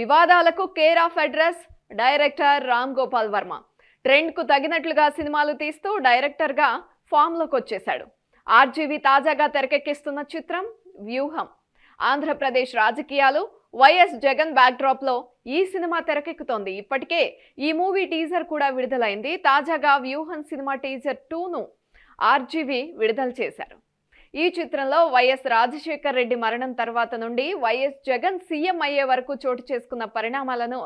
వివాదాలకు care of address director Ram Gopal Varma ట్రెండ్కు తగినట్లుగా సినిమాలు తీస్తూ డైరెక్టర్గా ఫామ్లోకి వచ్చేశాడు ఆర్జీవి తాజాగా తెరకెక్కిస్తున్న చిత్రం వ్యూహం ఆంధ్రప్రదేశ్ రాజకీయాలు వైఎస్ జగన్ బ్యాక్డ్రాప్లో ఈ సినిమా తెరకెక్కుతోంది ఇప్పటికే ఈ మూవీ టీజర్ కూడా విడుదలైంది తాజాగా వ్యూహన్ సినిమా టీజర్ టూను ఆర్జీవి విడుదల చేశారు ఈ చిత్రంలో వైఎస్ రాజశేఖర్ రెడ్డి మరణం తర్వాత నుండి వైఎస్ జగన్ సీఎం అయ్యే వరకు చోటు చేసుకున్న పరిణామాలను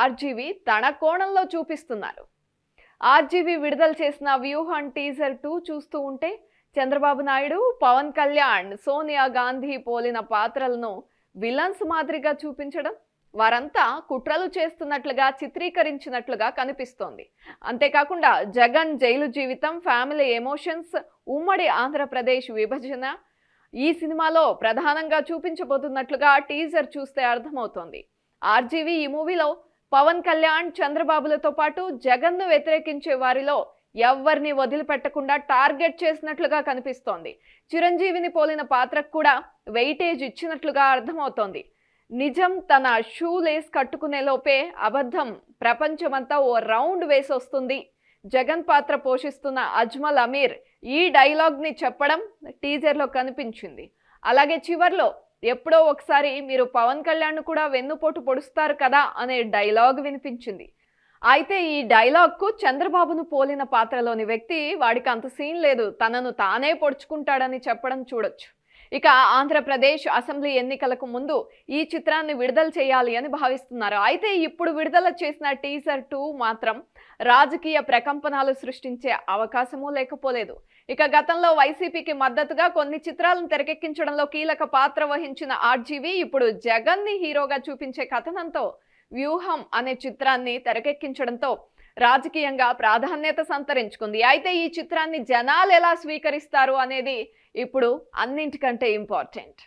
ఆర్జీవి తన కోణంలో చూపిస్తున్నారు ఆర్జీవి విడుదల చేసిన వ్యూహాన్ టీజర్ టూ చూస్తూ ఉంటే చంద్రబాబు నాయుడు పవన్ కళ్యాణ్ సోనియా గాంధీ పోలిన పాత్రలను విలన్స్ మాదిరిగా చూపించడం వారంతా కుట్రలు చేస్తున్నట్లుగా చిత్రీకరించినట్లుగా కనిపిస్తోంది అంతేకాకుండా జగన్ జైలు జీవితం ఫ్యామిలీ ఎమోషన్స్ ఉమ్మడి ఆంధ్రప్రదేశ్ విభజన ఈ సినిమాలో ప్రధానంగా చూపించబోతున్నట్లుగా టీజర్ చూస్తే అర్థమవుతోంది ఆర్జీవీ ఈ మూవీలో పవన్ కళ్యాణ్ చంద్రబాబులతో పాటు జగన్ను వ్యతిరేకించే వారిలో ఎవరిని వదిలిపెట్టకుండా టార్గెట్ చేసినట్లుగా కనిపిస్తోంది చిరంజీవిని పోలిన పాత్రకు కూడా వెయిటేజ్ ఇచ్చినట్లుగా అర్థమవుతోంది నిజం తన షూ లేస్ కట్టుకునే లోపే అబద్ధం ప్రపంచమంతా ఓ రౌండ్ వేసొస్తుంది జగన్ పాత్ర పోషిస్తున్న అజ్మల్ అమీర్ ఈ డైలాగ్ని చెప్పడం టీజర్లో కనిపించింది అలాగే చివర్లో ఎప్పుడో ఒకసారి మీరు పవన్ కళ్యాణ్ కూడా వెన్నుపోటు పొడుస్తారు కదా అనే డైలాగ్ వినిపించింది అయితే ఈ డైలాగ్కు చంద్రబాబును పోలిన పాత్రలోని వ్యక్తి వాడికి అంత సీన్ లేదు తనను తానే పొడుచుకుంటాడని చెప్పడం చూడొచ్చు ఇక ఆంధ్రప్రదేశ్ అసెంబ్లీ ఎన్నికలకు ముందు ఈ చిత్రాన్ని విడుదల చేయాలి అని భావిస్తున్నారు అయితే ఇప్పుడు విడుదల చేసిన టీజర్ టూ మాత్రం రాజకీయ ప్రకంపనాలు సృష్టించే అవకాశమూ లేకపోలేదు ఇక గతంలో వైసీపీకి మద్దతుగా కొన్ని చిత్రాలను తెరకెక్కించడంలో కీలక పాత్ర వహించిన ఆర్జీవి ఇప్పుడు జగన్ని హీరోగా చూపించే కథనంతో వ్యూహం అనే చిత్రాన్ని తెరకెక్కించడంతో రాజకీయంగా ప్రాధాన్యత సంతరించుకుంది అయితే ఈ చిత్రాన్ని జనాలు ఎలా స్వీకరిస్తారు అనేది ఇప్పుడు అన్నింటికంటే ఇంపార్టెంట్